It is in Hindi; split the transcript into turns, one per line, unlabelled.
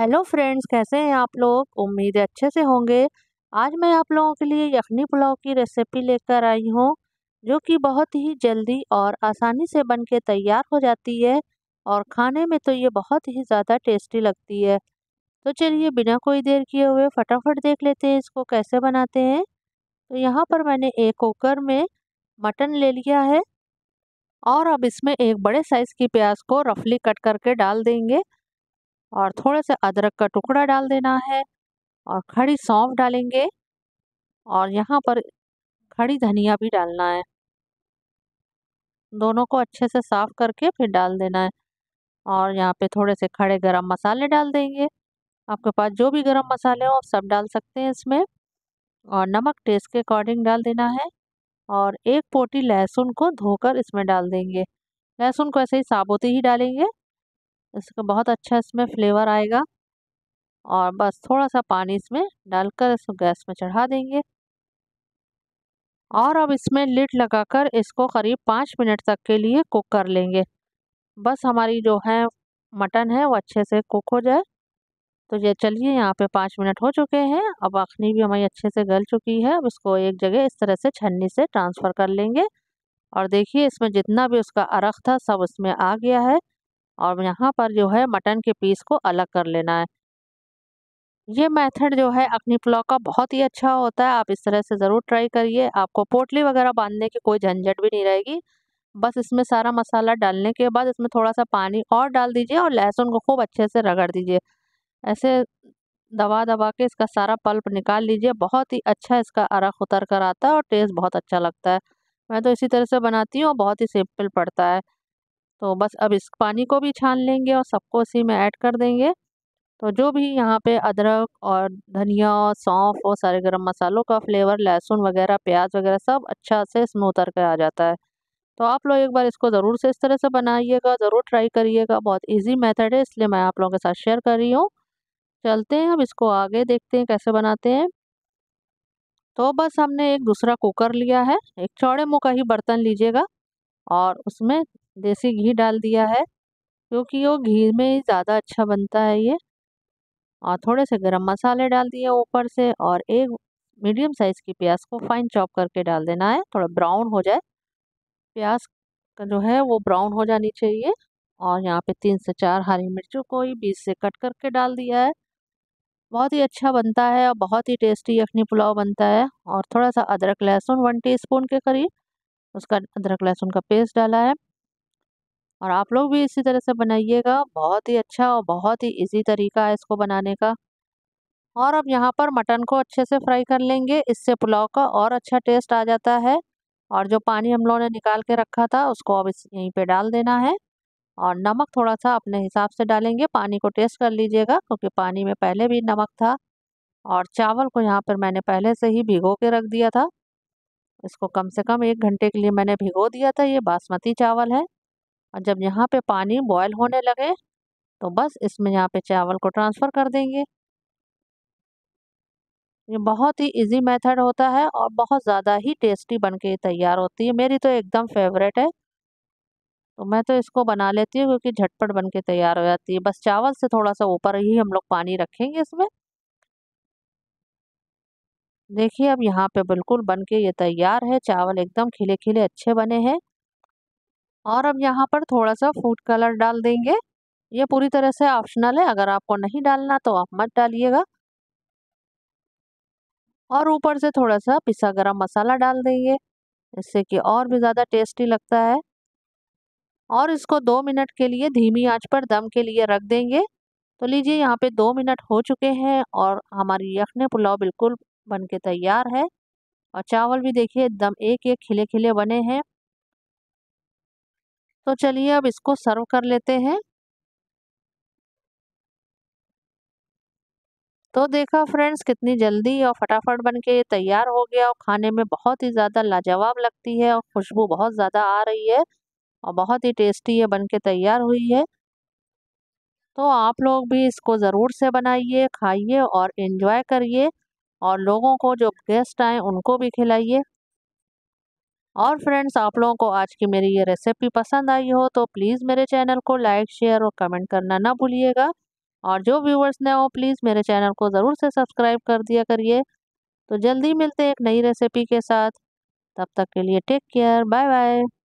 हेलो फ्रेंड्स कैसे हैं आप लोग उम्मीद है अच्छे से होंगे आज मैं आप लोगों के लिए यखनी पुलाव की रेसिपी लेकर आई हूँ जो कि बहुत ही जल्दी और आसानी से बन के तैयार हो जाती है और खाने में तो ये बहुत ही ज़्यादा टेस्टी लगती है तो चलिए बिना कोई देर किए हुए फटाफट देख लेते हैं इसको कैसे बनाते हैं तो यहाँ पर मैंने एक कुकर में मटन ले लिया है और अब इसमें एक बड़े साइज़ की प्याज को रफली कट करके डाल देंगे और थोड़ा सा अदरक का टुकड़ा डाल देना है और खड़ी सौंफ डालेंगे और यहाँ पर खड़ी धनिया भी डालना है दोनों को अच्छे से साफ करके फिर डाल देना है और यहाँ पे थोड़े से खड़े गरम मसाले डाल देंगे आपके पास जो भी गरम मसाले हो आप सब डाल सकते हैं इसमें और नमक टेस्ट के अकॉर्डिंग डाल देना है और एक पोटी लहसुन को धोकर इसमें डाल देंगे लहसुन को ऐसे ही साबुत ही डालेंगे इसका बहुत अच्छा इसमें फ्लेवर आएगा और बस थोड़ा सा पानी इसमें डालकर इसको गैस में चढ़ा देंगे और अब इसमें लिड लगाकर इसको करीब पाँच मिनट तक के लिए कुक कर लेंगे बस हमारी जो है मटन है वो अच्छे से कुक हो जाए तो ये चलिए यहाँ पे पाँच मिनट हो चुके हैं अब अखनी भी हमारी अच्छे से गल चुकी है अब इसको एक जगह इस तरह से छन्नी से ट्रांसफ़र कर लेंगे और देखिए इसमें जितना भी उसका अरख था सब उसमें आ गया है और यहाँ पर जो है मटन के पीस को अलग कर लेना है ये मेथड जो है अखनी पुलाव का बहुत ही अच्छा होता है आप इस तरह से ज़रूर ट्राई करिए आपको पोटली वगैरह बांधने की कोई झंझट भी नहीं रहेगी बस इसमें सारा मसाला डालने के बाद इसमें थोड़ा सा पानी और डाल दीजिए और लहसुन को खूब अच्छे से रगड़ दीजिए ऐसे दबा दबा के इसका सारा पल्प निकाल लीजिए बहुत ही अच्छा इसका अरख उतर कर आता है और टेस्ट बहुत अच्छा लगता है मैं तो इसी तरह से बनाती हूँ बहुत ही सिंपल पड़ता है तो बस अब इस पानी को भी छान लेंगे और सबको इसी में ऐड कर देंगे तो जो भी यहाँ पे अदरक और धनिया और सौंफ और सारे गरम मसालों का फ्लेवर लहसुन वगैरह प्याज वगैरह सब अच्छा से इसमें उतर के आ जाता है तो आप लोग एक बार इसको ज़रूर से इस तरह से बनाइएगा ज़रूर ट्राई करिएगा बहुत इजी मेथड है इसलिए मैं आप लोगों के साथ शेयर कर रही हूँ चलते हैं अब इसको आगे देखते हैं कैसे बनाते हैं तो बस हमने एक दूसरा कुकर लिया है एक चौड़े मुँह का ही बर्तन लीजिएगा और उसमें देसी घी डाल दिया है क्योंकि वो घी में ही ज़्यादा अच्छा बनता है ये और थोड़े से गरम मसाले डाल दिए ऊपर से और एक मीडियम साइज़ की प्याज को फाइन चॉप करके डाल देना है थोड़ा ब्राउन हो जाए प्याज का जो है वो ब्राउन हो जानी चाहिए और यहाँ पे तीन से चार हरी मिर्चों को ही बीच से कट करके डाल दिया है बहुत ही अच्छा बनता है और बहुत ही टेस्टी यखनी पुलाव बनता है और थोड़ा सा अदरक लहसुन वन टी के करीब उसका अदरक लहसुन का पेस्ट डाला है और आप लोग भी इसी तरह से बनाइएगा बहुत ही अच्छा और बहुत ही इजी तरीका है इसको बनाने का और अब यहाँ पर मटन को अच्छे से फ्राई कर लेंगे इससे पुलाव का और अच्छा टेस्ट आ जाता है और जो पानी हम लोगों ने निकाल के रखा था उसको अब इस यहीं पर डाल देना है और नमक थोड़ा सा अपने हिसाब से डालेंगे पानी को टेस्ट कर लीजिएगा क्योंकि पानी में पहले भी नमक था और चावल को यहाँ पर मैंने पहले से ही भिगो के रख दिया था इसको कम से कम एक घंटे के लिए मैंने भिगो दिया था ये बासमती चावल है और जब यहाँ पे पानी बॉयल होने लगे तो बस इसमें यहाँ पे चावल को ट्रांसफ़र कर देंगे ये बहुत ही इजी मेथड होता है और बहुत ज़्यादा ही टेस्टी बन के तैयार होती है मेरी तो एकदम फेवरेट है तो मैं तो इसको बना लेती हूँ क्योंकि झटपट बन के तैयार हो जाती है बस चावल से थोड़ा सा ऊपर ही हम लोग पानी रखेंगे इसमें देखिए अब यहाँ पे बिल्कुल बन के ये तैयार है चावल एकदम खिले खिले अच्छे बने हैं और अब यहाँ पर थोड़ा सा फूड कलर डाल देंगे ये पूरी तरह से ऑप्शनल है अगर आपको नहीं डालना तो आप मत डालिएगा और ऊपर से थोड़ा सा पिसा गरम मसाला डाल देंगे इससे कि और भी ज़्यादा टेस्टी लगता है और इसको दो मिनट के लिए धीमी आंच पर दम के लिए रख देंगे तो लीजिए यहाँ पे दो मिनट हो चुके हैं और हमारी यखने पुलाव बिल्कुल बन के तैयार है और चावल भी देखिए एकदम एक एक खिले खिले बने हैं तो चलिए अब इसको सर्व कर लेते हैं तो देखा फ्रेंड्स कितनी जल्दी और फटाफट बन के तैयार हो गया और खाने में बहुत ही ज़्यादा लाजवाब लगती है और खुशबू बहुत ज़्यादा आ रही है और बहुत ही टेस्टी ये बन के तैयार हुई है तो आप लोग भी इसको ज़रूर से बनाइए खाइए और इन्जॉय करिए और लोगों को जो गेस्ट आए उनको भी खिलाइए और फ्रेंड्स आप लोगों को आज की मेरी ये रेसिपी पसंद आई हो तो प्लीज़ मेरे चैनल को लाइक शेयर और कमेंट करना ना भूलिएगा और जो व्यूवर्स नए हो प्लीज़ मेरे चैनल को ज़रूर से सब्सक्राइब कर दिया करिए तो जल्दी मिलते हैं एक नई रेसिपी के साथ तब तक के लिए टेक केयर बाय बाय